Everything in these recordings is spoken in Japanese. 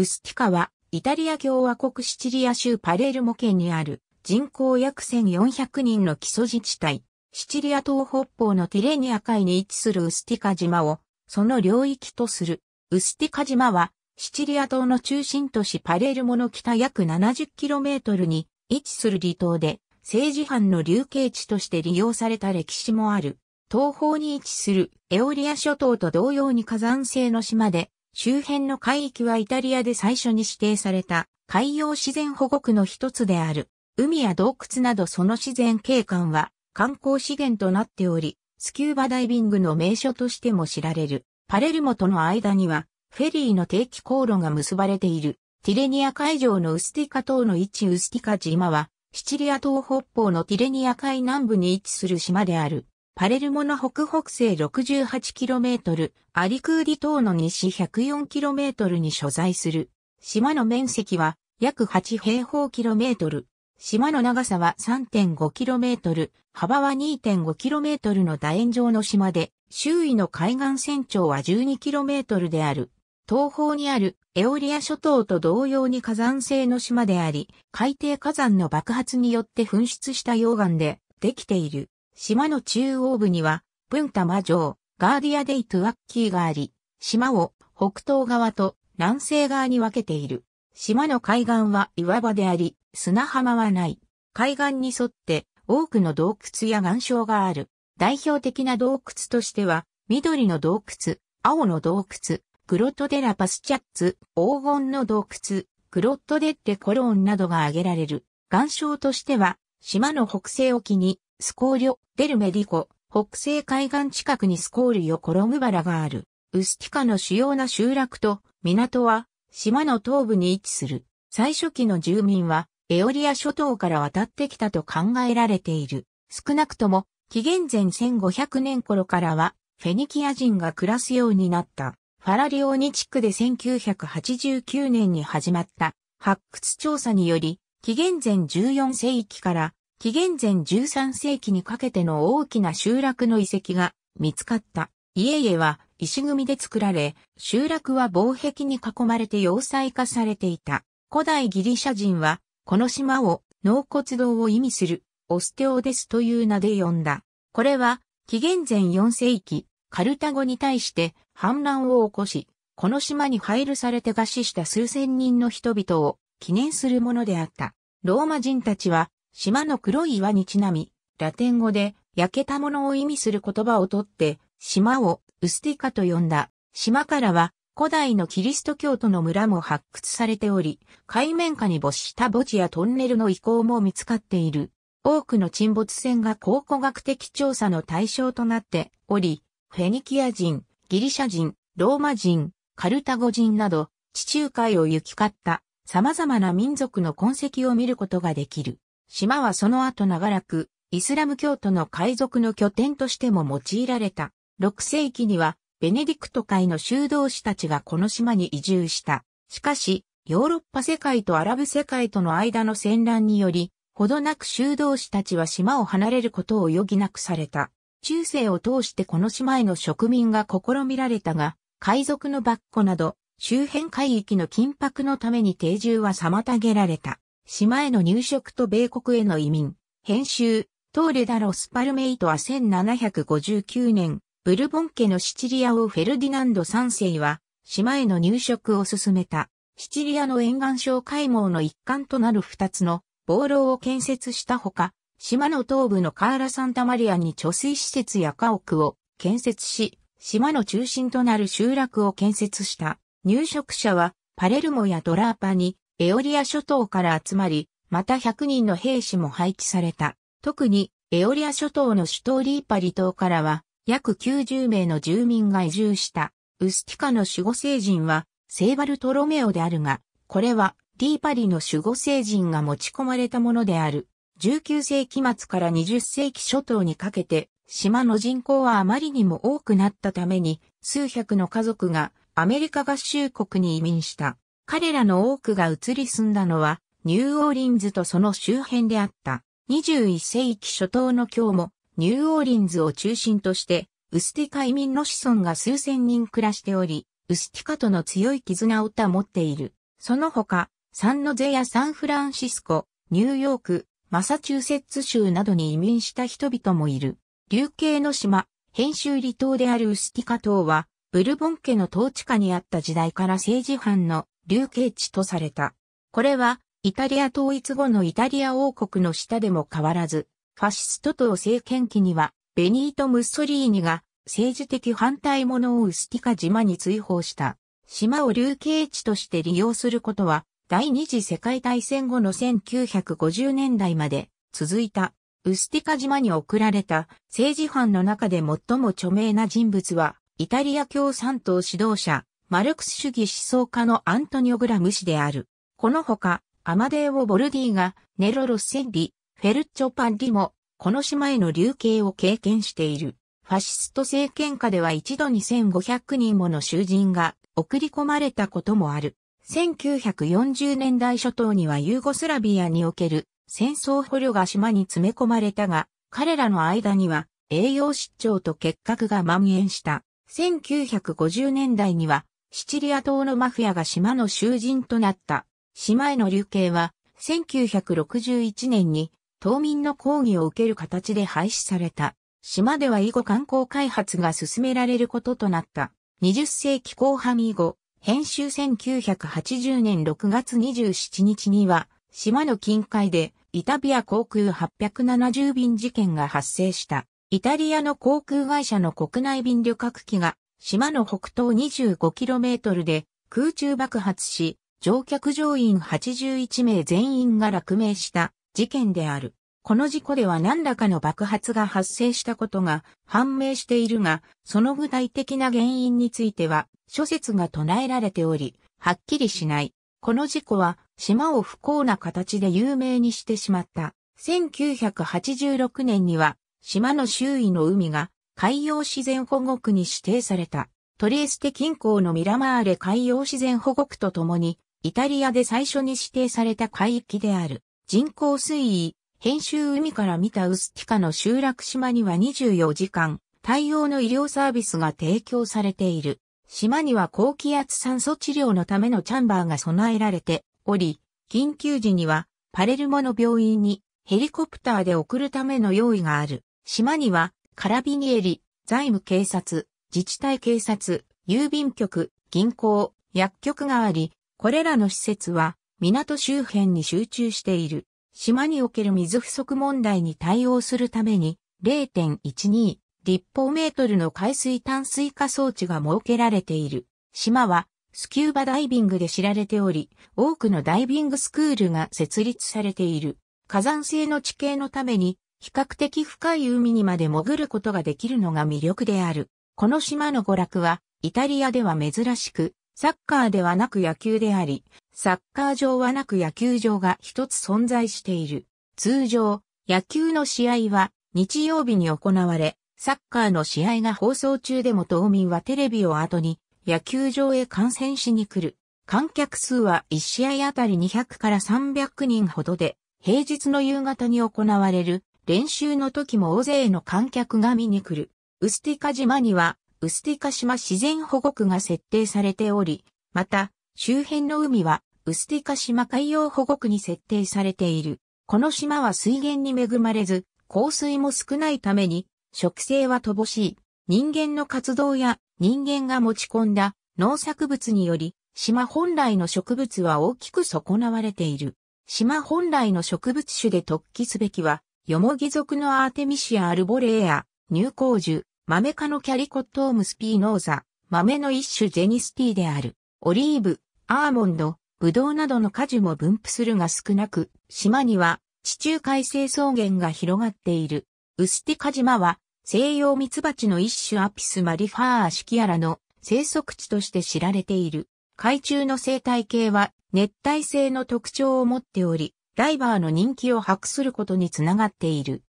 ウスティカは、イタリア共和国シチリア州パレルモ県にある人口約1400人の基礎自治体、シチリア東北方のティレニア海に位置するウスティカ島をその領域とする。ウスティカ島はシチリア島の中心都市パレルモの北約 70km に位置する離島で政治犯の流刑地として利用された歴史もある。東方に位置するエオリア諸島と同様に火山性の島で周辺の海域はイタリアで最初に指定された海洋自然保護区の一つである。海や洞窟などその自然景観は観光資源となっており、スキューバダイビングの名所としても知られる。パレルモとの間にはフェリーの定期航路が結ばれている。ティレニア海上のウスティカ島の位置ウスティカ島は、シチリア島北方のティレニア海南部に位置する島である。パレルモの北北西 68km、アリクーディ島の西 104km に所在する。島の面積は約8平方キロメートル。島の長さは 3.5km、幅は 2.5km の楕円状の島で、周囲の海岸線長は 12km である。東方にあるエオリア諸島と同様に火山性の島であり、海底火山の爆発によって噴出した溶岩でできている。島の中央部には、プンタマ城、ガーディアデイトゥワッキーがあり、島を北東側と南西側に分けている。島の海岸は岩場であり、砂浜はない。海岸に沿って多くの洞窟や岩礁がある。代表的な洞窟としては、緑の洞窟、青の洞窟、グロットデラパスチャッツ、黄金の洞窟、グロットデッテコローンなどが挙げられる。岩礁としては、島の北西沖にスコーリョ、デルメディコ、北西海岸近くにスコーリョ・コロムバラがある。ウスティカの主要な集落と港は島の東部に位置する。最初期の住民はエオリア諸島から渡ってきたと考えられている。少なくとも紀元前1500年頃からはフェニキア人が暮らすようになった。ファラリオーニ地区で1989年に始まった発掘調査により紀元前14世紀から紀元前13世紀にかけての大きな集落の遺跡が見つかった。家々は石組みで作られ、集落は防壁に囲まれて要塞化されていた。古代ギリシャ人は、この島を、納骨堂を意味する、オステオデスという名で呼んだ。これは、紀元前4世紀、カルタゴに対して反乱を起こし、この島に配慮されて餓死した数千人の人々を記念するものであった。ローマ人たちは島の黒い岩にちなみ、ラテン語で焼けたものを意味する言葉をとって、島をウスティカと呼んだ。島からは古代のキリスト教徒の村も発掘されており、海面下に没した墓地やトンネルの遺構も見つかっている。多くの沈没船が考古学的調査の対象となっており、フェニキア人、ギリシャ人、ローマ人、カルタゴ人など、地中海を行き交った様々な民族の痕跡を見ることができる。島はその後長らく、イスラム教徒の海賊の拠点としても用いられた。6世紀には、ベネディクト会の修道士たちがこの島に移住した。しかし、ヨーロッパ世界とアラブ世界との間の戦乱により、ほどなく修道士たちは島を離れることを余儀なくされた。中世を通してこの島への植民が試みられたが、海賊の跋扈など、周辺海域の緊迫のために定住は妨げられた。島への入植と米国への移民、編集、トーレダ・ロス・パルメイトは1759年、ブルボン家のシチリア王フェルディナンド3世は、島への入植を進めた、シチリアの沿岸省海網の一環となる二つの防浪を建設したほか、島の東部のカーラ・サンタマリアに貯水施設や家屋を建設し、島の中心となる集落を建設した。入植者はパレルモやドラーパにエオリア諸島から集まり、また100人の兵士も配置された。特に、エオリア諸島の首都リーパリ島からは、約90名の住民が移住した。ウスティカの守護聖人は、セーバルトロメオであるが、これは、リーパリの守護聖人が持ち込まれたものである。19世紀末から20世紀初頭にかけて、島の人口はあまりにも多くなったために、数百の家族がアメリカ合衆国に移民した。彼らの多くが移り住んだのは、ニューオーリンズとその周辺であった。21世紀初頭の今日も、ニューオーリンズを中心として、ウスティカ移民の子孫が数千人暮らしており、ウスティカとの強い絆を保っている。その他、サンノゼやサンフランシスコ、ニューヨーク、マサチューセッツ州などに移民した人々もいる。流刑の島、編集離島であるウスティカ島は、ブルボン家の統治下にあった時代から政治犯の流刑地とされた。これは、イタリア統一後のイタリア王国の下でも変わらず、ファシスト党政権期には、ベニート・ムッソリーニが政治的反対者をウスティカ島に追放した。島を流刑地として利用することは、第二次世界大戦後の1950年代まで続いた。ウスティカ島に送られた政治犯の中で最も著名な人物は、イタリア共産党指導者、マルクス主義思想家のアントニオ・グラム氏である。このほか、アマデーオ・ボルディがネロ・ロッセンリ、フェルッチョ・パンリも、この島への流刑を経験している。ファシスト政権下では一度に1500人もの囚人が送り込まれたこともある。1940年代初頭にはユーゴスラビアにおける戦争捕虜が島に詰め込まれたが、彼らの間には栄養失調と結核が蔓延した。1950年代にはシチリア島のマフィアが島の囚人となった。島への流刑は、1961年に、島民の抗議を受ける形で廃止された。島では以後観光開発が進められることとなった。20世紀後半以後、編集1980年6月27日には、島の近海で、イタビア航空870便事件が発生した。イタリアの航空会社の国内便旅客機が島の北東 25km で空中爆発し、乗客乗員81名全員が落命した事件である。この事故では何らかの爆発が発生したことが判明しているが、その具体的な原因については諸説が唱えられており、はっきりしない。この事故は島を不幸な形で有名にしてしまった。1986年には島の周囲の海が海洋自然保護区に指定された、トリエステ近郊のミラマーレ海洋自然保護区とともに、イタリアで最初に指定された海域である、人工水位、編集海から見たウスティカの集落島には24時間、対応の医療サービスが提供されている。島には高気圧酸素治療のためのチャンバーが備えられており、緊急時にはパレルモの病院にヘリコプターで送るための用意がある。島にはカラビニエリ、財務警察、自治体警察、郵便局、銀行、薬局があり、これらの施設は港周辺に集中している。島における水不足問題に対応するために0.12立方メートルの海水淡水化装置が設けられている。島はスキューバダイビングで知られており、多くのダイビングスクールが設立されている。火山性の地形のために比較的深い海にまで潜ることができるのが魅力である。この島の娯楽は、イタリアでは珍しく、サッカーではなく野球であり、サッカー場はなく野球場が一つ存在している。通常、野球の試合は日曜日に行われ、サッカーの試合が放送中でも島民はテレビを後に野球場へ観戦しに来る。観客数は1試合あたり200から300人ほどで、平日の夕方に行われる練習の時も大勢の観客が見に来る。ウスティカ島には、ウスティカ島自然保護区が設定されており、また、周辺の海は、ウスティカ島海洋保護区に設定されている。この島は水源に恵まれず、降水も少ないために、植生は乏しい。人間の活動や人間が持ち込んだ農作物により、島本来の植物は大きく損なわれている。島本来の植物種で突起すべきは、ヨモギ族のアーテミシア・アルボレーア、ジュ、樹、メ科のキャリコットームスピーノーザ、豆の一種ジェニスティである、オリーブ、アーモンド、ブドウなどの果樹も分布するが少なく、島には地中海性草原が広がっている。ウスティカ島は西洋ミツバチの一種アピスマリファーアシキアラの生息地として知られている。海中の生態系は熱帯性の特徴を持っており、ダイバーの人気を博することにつながっている。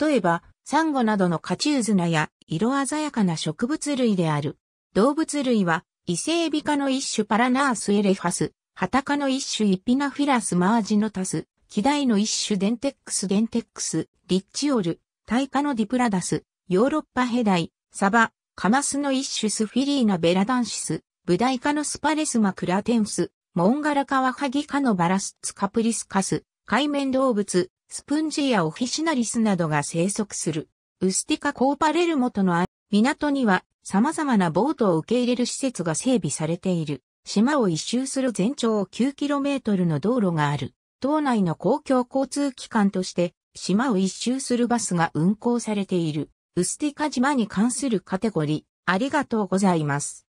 例えば、サンゴなどのカチュウズナや色鮮やかな植物類である。動物類は、イセエビ科の一種パラナースエレファス、ハタ科の一種イピナフィラスマージノタス、キダイの一種デンテックスデンテックス、リッチオル、タイ科のディプラダス、ヨーロッパヘダイ、サバ、カマスの一種スフィリーナベラダンシス、ブダイ科のスパレスマクラテンス、モンガラカワハギ科のバラスツカプリスカス、海面動物、スプンジーやオフィシナリスなどが生息する。ウスティカ・コーパレルモとの港には様々なボートを受け入れる施設が整備されている。島を一周する全長 9km の道路がある。島内の公共交通機関として島を一周するバスが運行されている。ウスティカ島に関するカテゴリー、ありがとうございます。